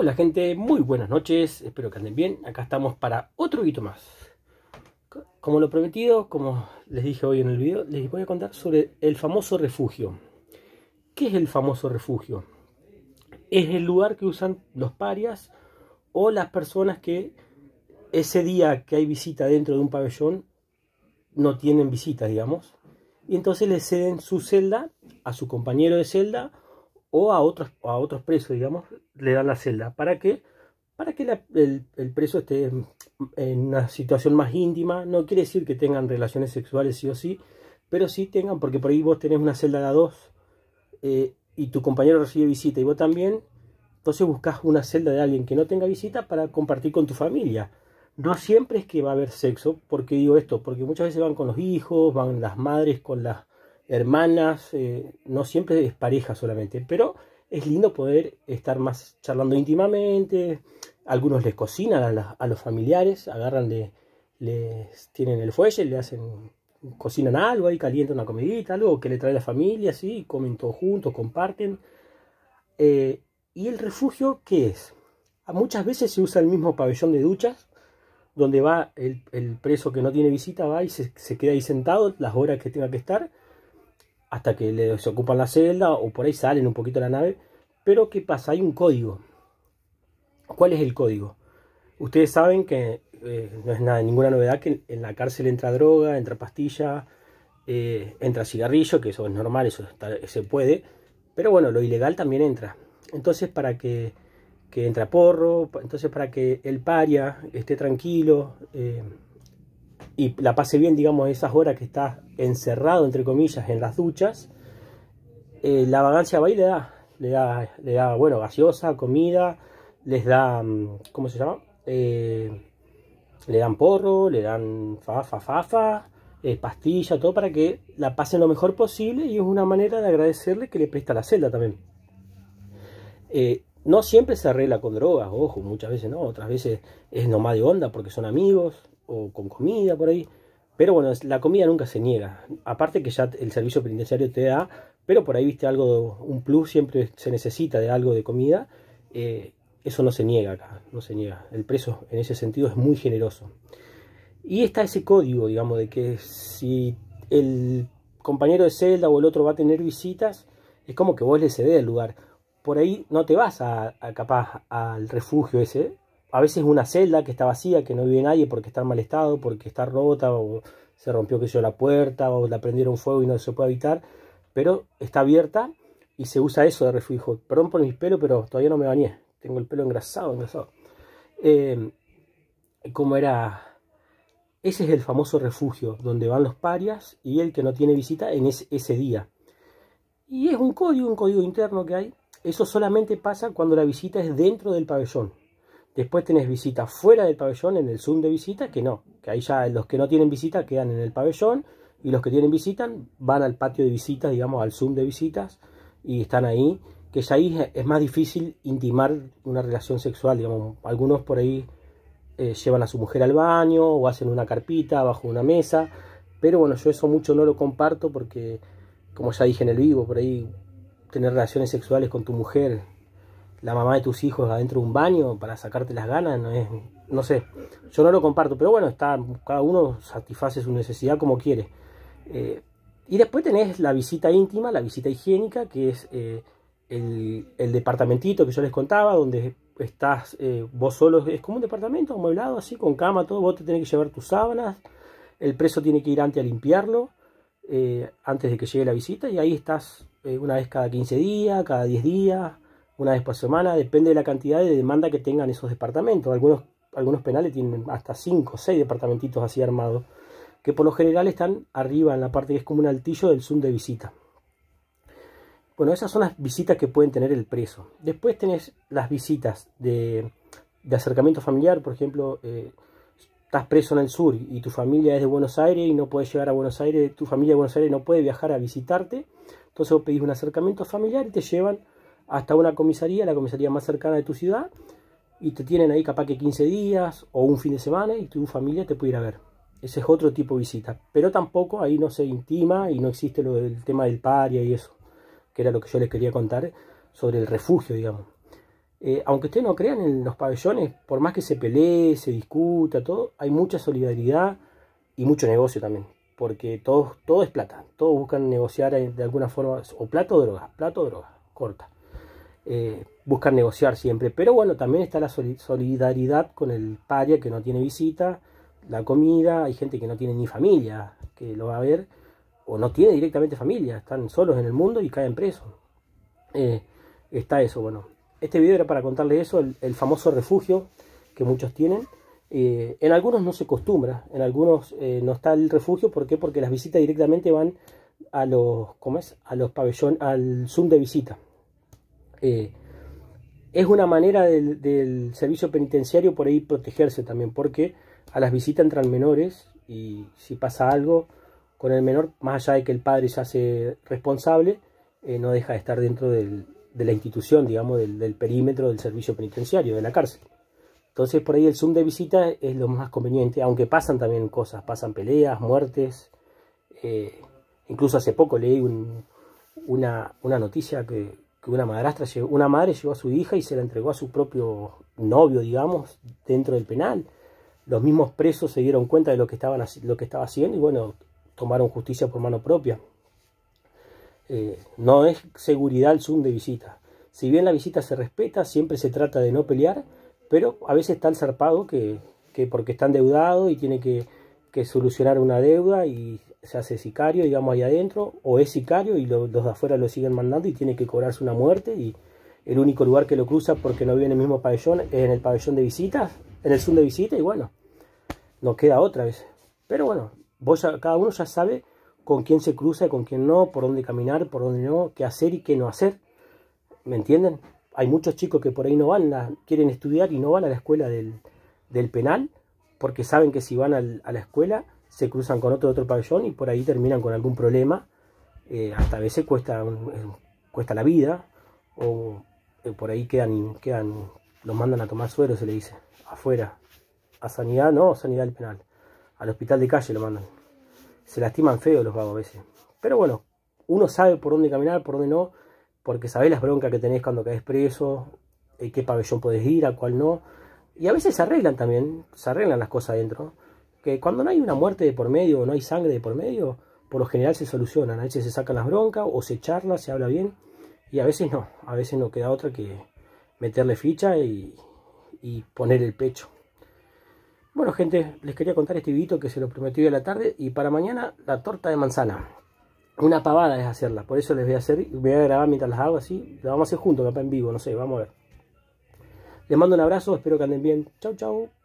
Hola gente, muy buenas noches, espero que anden bien. Acá estamos para otro guito más. Como lo prometido, como les dije hoy en el video, les voy a contar sobre el famoso refugio. ¿Qué es el famoso refugio? Es el lugar que usan los parias o las personas que ese día que hay visita dentro de un pabellón no tienen visita, digamos. Y entonces le ceden su celda a su compañero de celda o a otros, a otros presos, digamos, le dan la celda. ¿Para qué? Para que el, preso esté en una situación más íntima. No quiere decir que tengan relaciones sexuales sí o sí, pero sí tengan, porque por ahí vos tenés una celda de a dos eh, y tu compañero recibe visita y vos también. Entonces buscas una celda de alguien que no tenga visita para compartir con tu familia. No siempre es que va a haber sexo, porque digo esto, porque muchas veces van con los hijos, van las madres con las hermanas, eh, no siempre es pareja solamente, pero es lindo poder estar más charlando íntimamente. Algunos les cocinan a, los familiares, agarran, de, les tienen el fuelle, le hacen, cocinan algo ahí, calientan una comidita, algo que le trae la familia, así, comen todos juntos, comparten. Eh, ¿Y el refugio qué es? Ah, muchas veces se usa el mismo pabellón de duchas, donde va el, preso que no tiene visita, va y se queda ahí sentado las horas que tenga que estar hasta que les ocupan la celda o por ahí salen un poquito la nave. Pero ¿qué pasa? Hay un código. ¿Cuál es el código? Ustedes saben que eh, no es nada, ninguna novedad que en la cárcel entra droga, entra pastilla, eh, entra cigarrillo, que eso es normal, eso se puede. Pero bueno, lo ilegal también entra. Entonces para que, que entra porro, entonces para que el paria esté tranquilo. Eh, y la pase bien, digamos, esas horas que está encerrado, entre comillas, en las duchas, eh, la vagancia va y le da, le da, bueno, gaseosa, comida, les da, mm, ¿cómo se llama? Eh, le dan porro, le dan fa, fa, fa, eh, pastilla, todo para que la pasen lo mejor posible y es una manera de agradecerle que le presta la celda también. no siempre se arregla con drogas, ojo, muchas veces no, otras veces es nomás de onda porque son amigos, o con comida por ahí. Pero bueno, la comida nunca se niega. Aparte que ya el servicio penitenciario te da, pero por ahí viste algo, un plus, siempre se necesita de algo de comida. Eh, eso no se niega acá, no se niega. El preso en ese sentido es muy generoso. Y está ese código, digamos, de que si el compañero de celda o el otro va a tener visitas, es como que vos le cedes el lugar. Por ahí no te vas a capaz al refugio ese, a veces una celda que está vacía, que no vive nadie porque está en mal estado, porque está rota o se rompió que yo la puerta o la prendieron fuego y no se puede habitar, pero está abierta y se usa eso de refugio. Perdón por mis pelos, pero todavía no me bañé. Tengo el pelo engrasado, engrasado. Eh, como era... Ese es el famoso refugio donde van los parias y el que no tiene visita en ese, ese día. Y es un código, un código interno que hay. Eso solamente pasa cuando la visita es dentro del pabellón Después tenés visita fuera del pabellón en el Zoom de visitas, que no, que ahí ya los que no tienen visita quedan en el pabellón y los que tienen visita van al patio de visitas, digamos, al Zoom de visitas y están ahí, que ya ahí es más difícil intimar una relación sexual, digamos, algunos por ahí eh, llevan a su mujer al baño o hacen una carpita bajo una mesa, pero bueno, yo eso mucho no lo comparto porque, como ya dije en el vivo, por ahí tener relaciones sexuales con tu mujer la mamá de tus hijos adentro de un baño para sacarte las ganas, no sé, yo no lo comparto, pero bueno, está, cada uno satisface su necesidad como quiere. Eh, y después tenés la visita íntima, la visita higiénica, que es eh, el, departamentito que yo les contaba, donde estás eh, vos solo, es como un departamento amueblado, así, con cama, todo, vos te tenés que llevar tus sábanas, el preso tiene que ir antes a limpiarlo, antes de que llegue la visita, y ahí estás una vez cada 15 días, cada 10 días, una vez por semana, depende de la cantidad de demanda que tengan esos departamentos. Algunos, algunos penales tienen hasta 5 o 6 departamentitos así armados, que por lo general están arriba en la parte que es como un altillo del Zoom de visita. Bueno, esas son las visitas que pueden tener el preso. Después tenés las visitas de, acercamiento familiar, por ejemplo, eh, estás preso en el sur y tu familia es de Buenos Aires y no puedes llegar a Buenos Aires, tu familia de Buenos Aires no puede viajar a visitarte, entonces vos pedís un acercamiento familiar y te llevan hasta una comisaría, la comisaría más cercana de tu ciudad, y te tienen ahí capaz que 15 días o un fin de semana y tu familia te puede ir a ver. Ese es otro tipo de visita. Pero tampoco ahí no se intima y no existe lo del tema del paria y eso, que era lo que yo les quería contar sobre el refugio, digamos. Eh, aunque ustedes no crean en los pabellones, por más que se pelee, se discuta, todo, hay mucha solidaridad y mucho negocio también. Porque todo, todo es plata. Todos buscan negociar de alguna forma, o plata o droga, plata o droga, corta. Eh, buscar negociar siempre. Pero bueno, también está la solidaridad con el paria que no tiene visita, la comida, hay gente que no tiene ni familia que lo va a ver, o no tiene directamente familia, están solos en el mundo y caen presos. Eh, está eso, bueno. Este video era para contarles eso, el, famoso refugio que muchos tienen. Eh, en algunos no se acostumbra, en algunos no está el refugio, ¿por qué? Porque las visitas directamente van a los, ¿cómo es? A los pabellones, al Zoom de visita. Eh, es una manera del, servicio penitenciario por ahí protegerse también, porque a las visitas entran menores y si pasa algo con el menor, más allá de que el padre se hace responsable, eh, no deja de estar dentro de la institución, digamos, del, perímetro del servicio penitenciario, de la cárcel. Entonces por ahí el Zoom de visita es lo más conveniente, aunque pasan también cosas, pasan peleas, muertes. Eh, incluso hace poco leí una noticia que, que una madrastra, una madre llevó a su hija y se la entregó a su propio novio, digamos, dentro del penal. Los mismos presos se dieron cuenta de lo que, estaban, lo que estaba haciendo y bueno, tomaron justicia por mano propia. Eh, no es seguridad el Zoom de visita. Si bien la visita se respeta, siempre se trata de no pelear, pero a veces está el zarpado que, que porque está endeudado y tiene que, que solucionar una deuda y se hace sicario, digamos, ahí adentro, o es sicario y los de afuera lo siguen mandando y tiene que cobrarse una muerte y el único lugar que lo cruza porque no vive en el mismo pabellón es en el pabellón de visitas, en el Zoom de visita y bueno, nos queda otra vez. Pero bueno, vos cada uno ya sabe con quién se cruza y con quién no, por dónde caminar, por dónde no, qué hacer y qué no hacer. ¿Me entienden? Hay muchos chicos que por ahí no van, quieren estudiar y no van a la escuela del, del penal porque saben que si van a la escuela se cruzan con otro de otro pabellón y por ahí terminan con algún problema. Eh, hasta a veces cuesta, eh, cuesta la vida o eh, por ahí quedan, quedan, los mandan a tomar suero, se le dice, afuera. A sanidad, no, sanidad del penal. Al hospital de calle lo mandan. Se lastiman feo los vagos a veces. Pero bueno, uno sabe por dónde caminar, por dónde no, porque sabés las broncas que tenés cuando caes preso, en qué pabellón podés ir, a cuál no. Y a veces se arreglan también, se arreglan las cosas adentro que cuando no hay una muerte de por medio o no hay sangre de por medio, por lo general se solucionan. A veces se sacan las broncas o se charla, se habla bien. Y a veces no, a veces no queda otra que meterle ficha y, poner el pecho. Bueno gente, les quería contar este vidito que se lo prometí hoy a la tarde y para mañana la torta de manzana. Una pavada es hacerla, por eso les voy a hacer, voy a grabar mientras las hago así, la vamos a hacer juntos, capaz en vivo, no sé, vamos a ver. Les mando un abrazo, espero que anden bien. Chau, chau.